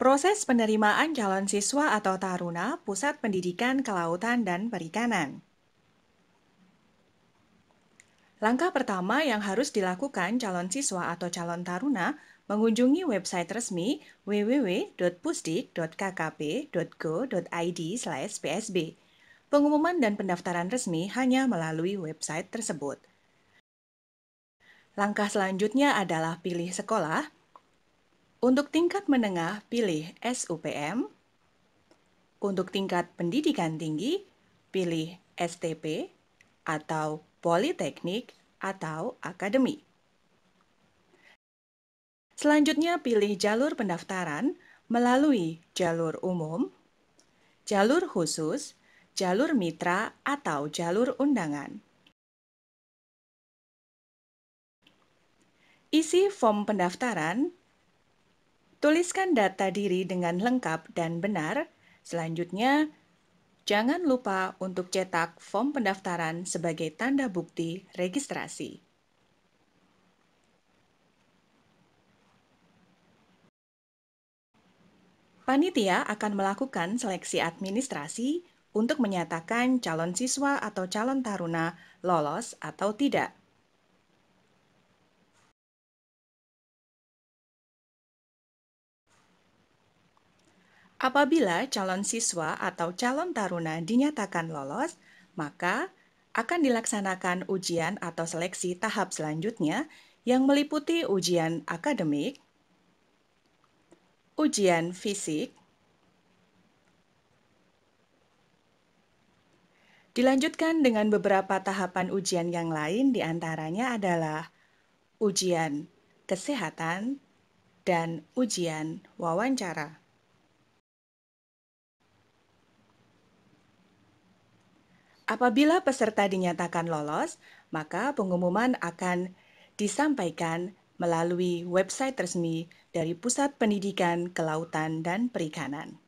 Proses penerimaan calon siswa atau taruna Pusat Pendidikan Kelautan dan Perikanan. Langkah pertama yang harus dilakukan calon siswa atau calon taruna mengunjungi website resmi www.pusdik.kkp.go.id/psb. Pengumuman dan pendaftaran resmi hanya melalui website tersebut. Langkah selanjutnya adalah pilih sekolah untuk tingkat menengah, pilih SUPM. Untuk tingkat pendidikan tinggi, pilih STP atau Politeknik atau Akademi. Selanjutnya pilih jalur pendaftaran melalui jalur umum, jalur khusus, jalur mitra, atau jalur undangan. Isi form pendaftaran Tuliskan data diri dengan lengkap dan benar. Selanjutnya, jangan lupa untuk cetak form pendaftaran sebagai tanda bukti registrasi. Panitia akan melakukan seleksi administrasi untuk menyatakan calon siswa atau calon taruna lolos atau tidak. Apabila calon siswa atau calon taruna dinyatakan lolos, maka akan dilaksanakan ujian atau seleksi tahap selanjutnya yang meliputi ujian akademik, ujian fisik, dilanjutkan dengan beberapa tahapan ujian yang lain diantaranya adalah ujian kesehatan dan ujian wawancara. Apabila peserta dinyatakan lolos, maka pengumuman akan disampaikan melalui website resmi dari Pusat Pendidikan Kelautan dan Perikanan.